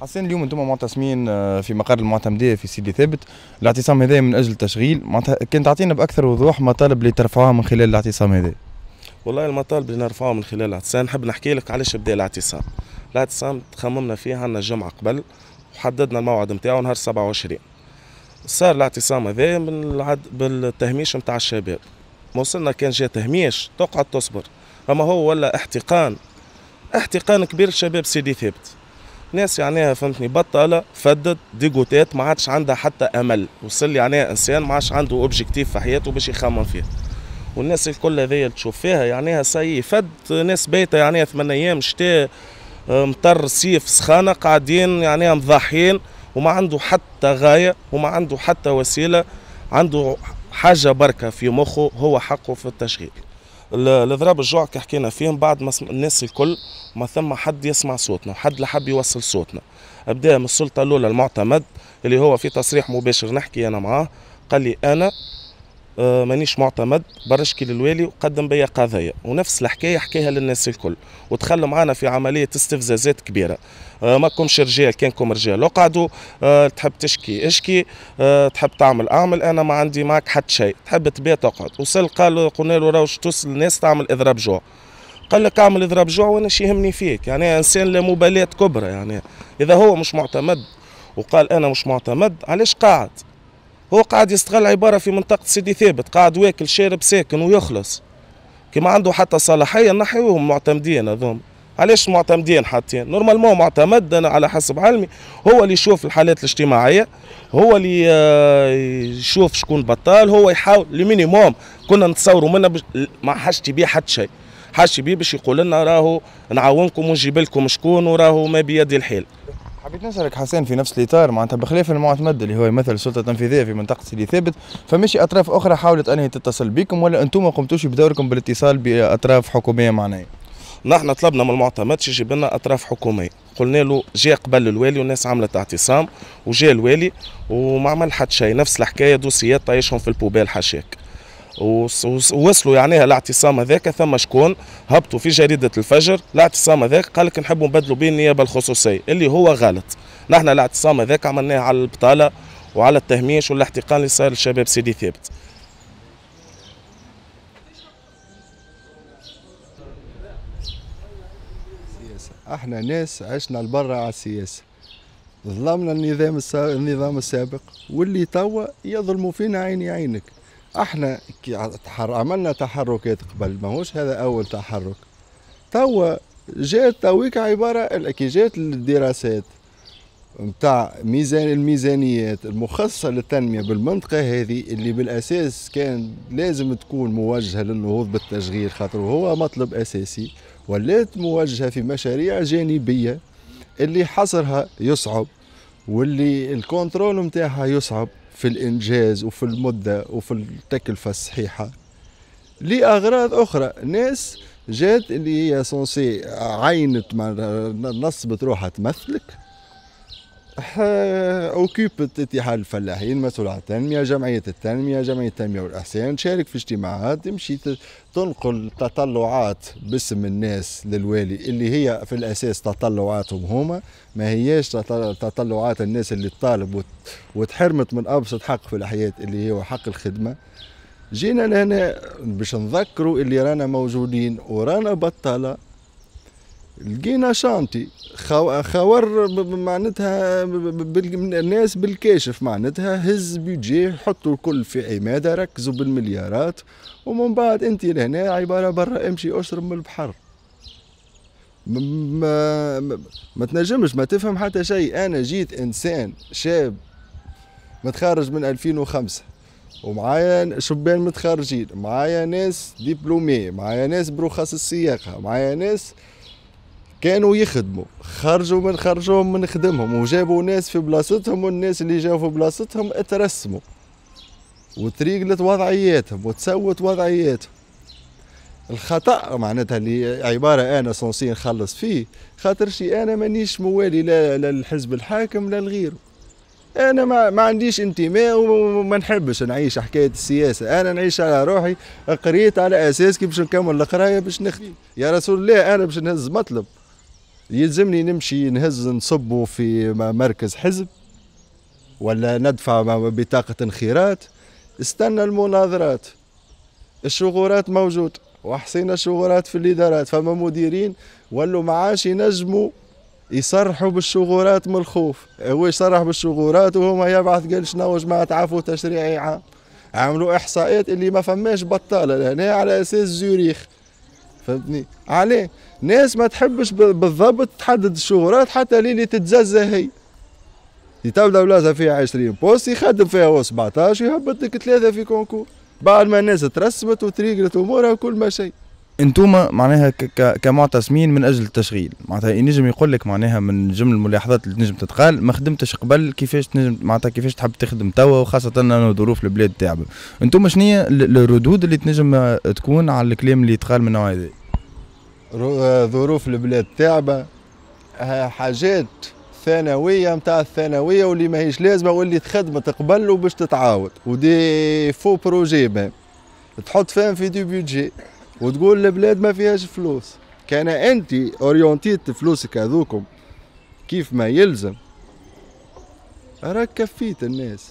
حسين اليوم انتم معتصمين آه، في مقر المعتمديه في سيدي ثابت الاعتصام هذا من اجل التشغيل معناتها كان تعطينا باكثر وضوح مطالب اللي ترفعوها من خلال الاعتصام هذا والله المطالب اللي نرفعوها من خلال الاعتصام نحب نحكي لك علاش بدا الاعتصام الاعتصام تخممنا فيه عندنا الجمعه قبل وحددنا الموعد نتاعو نهار 27 صار الاعتصام هذا بالعد... بالتهميش نتاع الشباب ما وصلنا كان جا تهميش تقعد تصبر اما هو ولا احتقان احتقان كبير لشباب سيدي ثابت ناس يعني فهمتني بطلة فدت ديغوتات ما عادش عندها حتى امل وصل يعني انسان ما عادش عنده اوبجيكتيف في حياته باش يخمم فيه والناس الكل هذيا تشوف فيها يعني سي فد ناس بيتة يعني ثمان ايام شتاء مطر سيف سخانه قاعدين يعني مضحين وما عنده حتى غايه وما عنده حتى وسيله عنده حاجه بركه في مخه هو حقه في التشغيل الاضراب الجوع كي حكينا فيهم بعد ما الناس الكل ما ثم حد يسمع صوتنا وحد لحب يوصل صوتنا ابدا من السلطه الاولى المعتمد اللي هو في تصريح مباشر نحكي انا معاه قال لي انا آه، مانيش معتمد برشكي للوالي وقدم بيا قضايا ونفس الحكايه حكاها للناس الكل ودخل معنا في عمليه استفزازات كبيره آه، ماكمش رجال كانكم رجال اقعدوا آه، تحب تشكي اشكي تحب تعمل اعمل انا ما عندي معك حتى شيء تحب تبيع تقعد وصل قال قلنا له راهو توصل الناس تعمل اضراب جوع قال لك اعمل اضراب جوع وانا شي يهمني فيك يعني انسان لمبالاه كبرى يعني اذا هو مش معتمد وقال انا مش معتمد علاش قاعد هو قاعد يستغل عبارة في منطقة سيدي ثابت قاعد واكل شارب ساكن ويخلص كما عنده حتى صلاحية نحيوهم معتمدين هذوم علاش معتمدين حاطين نورمالمون معتمد أنا على حسب علمي هو اللي يشوف الحالات الاجتماعية هو اللي آه، يشوف شكون بطال هو يحاول المينيموم كنا نتصوروا منه بش... ما حاجتي بيه حتى شيء حاشي بيه باش يقول لنا راهو نعاونكم ونجيب لكم شكون وراهو ما بيدي الحيل حبيت نسالك حسين في نفس الاطار معناتها بخلاف المعتمد اللي هو يمثل السلطه التنفيذيه في منطقه سيدي ثابت فماشي اطراف اخرى حاولت انها تتصل بكم ولا انتم ما قمتوش بدوركم بالاتصال باطراف حكوميه معناها نحن طلبنا من المعتمد شي يجيب لنا اطراف حكوميه قلنا له جاء قبل الوالي والناس عملت اعتصام وجاء الوالي وما عمل حد شيء نفس الحكايه دوسيات طايشهم في البوبال حشاك ووصلوا يعني الاعتصام هذاك ثم شكون هبطوا في جريده الفجر الاعتصام هذاك قال لك نحبوا نبدلوا بين النيابه الخصوصيه اللي هو غلط نحن الاعتصام هذاك عملناه على البطاله وعلى التهميش والاحتقان اللي صار للشباب سيدي ثابت احنا ناس عشنا البرة على السياسه ظلمنا النظام النظام السابق واللي توا يظلموا فينا عيني عينك احنا كي عملنا تحركات قبل ماهوش هذا اول تحرك توا جات تويك عباره كي جات الدراسات نتاع ميزان الميزانيات المخصصة للتنمية بالمنطقة هذه اللي بالأساس كان لازم تكون موجهة للنهوض بالتشغيل خاطر هو مطلب أساسي ولات موجهة في مشاريع جانبية اللي حصرها يصعب واللي الكونترول متاعها يصعب في الإنجاز وفي المدة وفي التكلفة الصحيحة لأغراض أخرى ناس جات اللي هي سونسي عينت نصبت روحها تمثلك أه، أوكيب اتحاد الفلاحين مسؤول عن التنمية جمعية التنمية جمعية التنمية والإحسان تشارك في اجتماعات تمشي تنقل تطلعات باسم الناس للوالي اللي هي في الأساس تطلعاتهم هما ما هياش تطلعات الناس اللي تطالب وتحرمت من أبسط حق في الحياة اللي هو حق الخدمة جينا لهنا باش نذكروا اللي رانا موجودين ورانا بطالة لقينا شانتي خور معناتها الناس بالكاشف معناتها هز بيجي حطوا الكل في عماده ركزوا بالمليارات ومن بعد انت لهنا عباره برا امشي اشرب من البحر ما, ما, ما تنجمش ما تفهم حتى شيء انا جيت انسان شاب متخرج من 2005 ومعايا شبان متخرجين معايا ناس ديبلومي معايا ناس برخص السياقه معايا ناس كانوا يخدموا خرجوا من خرجوهم من خدمهم وجابوا ناس في بلاصتهم والناس اللي جاوا في بلاصتهم اترسموا وتريقلت وضعياتهم وتسوت وضعياتهم الخطا معناتها اللي عباره انا سونسي نخلص فيه خاطر شي انا مانيش موالي لا للحزب الحاكم لا لغيره انا ما, ما عنديش انتماء وما نحبش نعيش حكايه السياسه انا نعيش على روحي قريت على اساس كي باش نكمل القرايه باش نخدم يا رسول الله انا باش نهز مطلب يلزمني نمشي نهز نصبه في مركز حزب ولا ندفع بطاقة انخراط استنى المناظرات الشغورات موجود وحصينا الشغورات في الإدارات فما مديرين ولو معاش ينجموا يصرحوا بالشغورات من الخوف هو يصرح بالشغورات وهما يبعث قال شنو جماعة عفو تشريعي عام عملوا إحصائيات اللي ما فماش بطالة لهنا على أساس زوريخ فهمتني عليه ناس ما تحبش بالضبط تحدد الشهورات حتى اللي تتزز هي تبدا بلاصه فيها 20 بوست يخدم فيها 17 يهبط لك ثلاثه في كونكور بعد ما الناس ترسمت وتريقلت امورها وكل ما شيء انتوما معناها كمعتصمين من اجل التشغيل معناتها ينجم يقول لك معناها من جمل الملاحظات اللي تنجم تتقال ما خدمتش قبل كيفاش تنجم معناتها كيفاش تحب تخدم توا وخاصه انه ظروف البلاد تعب انتوما شنو هي الردود اللي تنجم تكون على الكلام اللي يتقال من النوع هذا آه، ظروف البلاد تعبه حاجات ثانويه متاع الثانويه واللي ماهيش لازمه واللي تخدمت قبل وباش تتعاود ودي فو بروجي بام تحط فهم في دي بيجي وتقول البلاد ما فيهاش فلوس كان انت اورينتيت فلوسك هذوكم كيف ما يلزم راك كفيت الناس